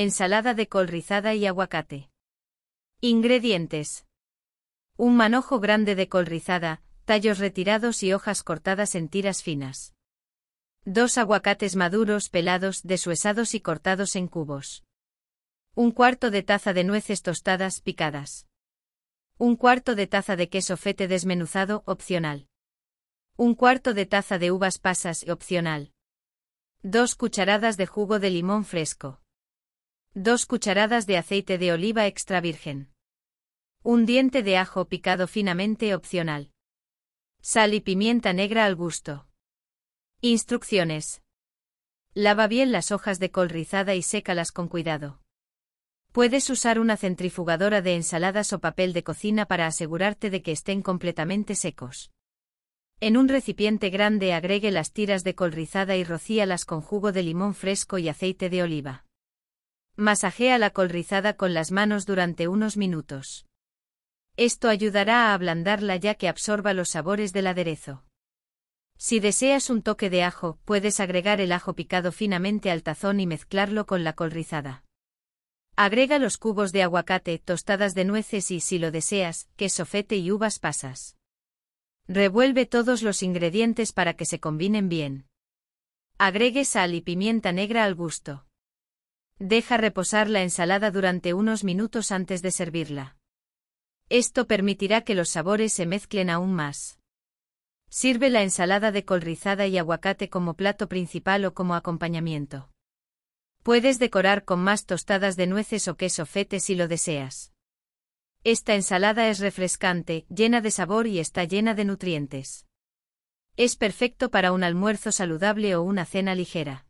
Ensalada de col rizada y aguacate. Ingredientes. Un manojo grande de col rizada, tallos retirados y hojas cortadas en tiras finas. Dos aguacates maduros pelados, deshuesados y cortados en cubos. Un cuarto de taza de nueces tostadas picadas. Un cuarto de taza de queso fete desmenuzado opcional. Un cuarto de taza de uvas pasas opcional. Dos cucharadas de jugo de limón fresco. 2 cucharadas de aceite de oliva extra virgen. Un diente de ajo picado finamente opcional. Sal y pimienta negra al gusto. Instrucciones. Lava bien las hojas de col rizada y sécalas con cuidado. Puedes usar una centrifugadora de ensaladas o papel de cocina para asegurarte de que estén completamente secos. En un recipiente grande agregue las tiras de col rizada y rocíalas con jugo de limón fresco y aceite de oliva. Masajea la col rizada con las manos durante unos minutos. Esto ayudará a ablandarla ya que absorba los sabores del aderezo. Si deseas un toque de ajo, puedes agregar el ajo picado finamente al tazón y mezclarlo con la col rizada. Agrega los cubos de aguacate, tostadas de nueces y, si lo deseas, queso fete y uvas pasas. Revuelve todos los ingredientes para que se combinen bien. Agregue sal y pimienta negra al gusto. Deja reposar la ensalada durante unos minutos antes de servirla. Esto permitirá que los sabores se mezclen aún más. Sirve la ensalada de col rizada y aguacate como plato principal o como acompañamiento. Puedes decorar con más tostadas de nueces o queso fete si lo deseas. Esta ensalada es refrescante, llena de sabor y está llena de nutrientes. Es perfecto para un almuerzo saludable o una cena ligera.